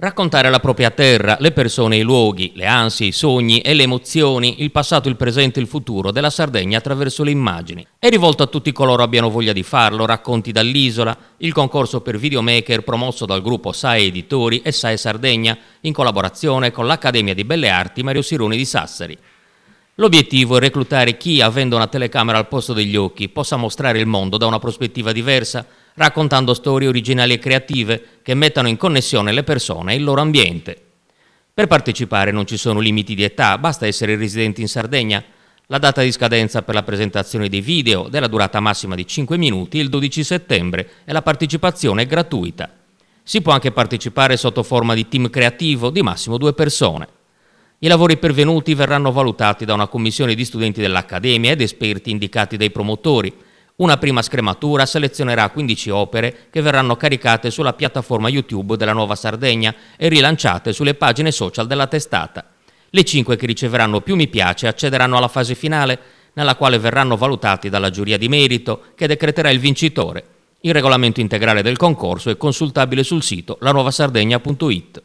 Raccontare la propria terra, le persone, i luoghi, le ansie, i sogni e le emozioni, il passato, il presente e il futuro della Sardegna attraverso le immagini. È rivolto a tutti coloro abbiano voglia di farlo, racconti dall'isola, il concorso per videomaker promosso dal gruppo SAE Editori e SAE Sardegna in collaborazione con l'Accademia di Belle Arti Mario Sironi di Sassari. L'obiettivo è reclutare chi, avendo una telecamera al posto degli occhi, possa mostrare il mondo da una prospettiva diversa, raccontando storie originali e creative che mettano in connessione le persone e il loro ambiente. Per partecipare non ci sono limiti di età, basta essere residenti in Sardegna. La data di scadenza per la presentazione dei video, della durata massima di 5 minuti, il 12 settembre e la partecipazione è gratuita. Si può anche partecipare sotto forma di team creativo di massimo due persone. I lavori pervenuti verranno valutati da una commissione di studenti dell'Accademia ed esperti indicati dai promotori. Una prima scrematura selezionerà 15 opere che verranno caricate sulla piattaforma YouTube della Nuova Sardegna e rilanciate sulle pagine social della testata. Le 5 che riceveranno più mi piace accederanno alla fase finale, nella quale verranno valutati dalla giuria di merito che decreterà il vincitore. Il regolamento integrale del concorso è consultabile sul sito lanuovasardegna.it.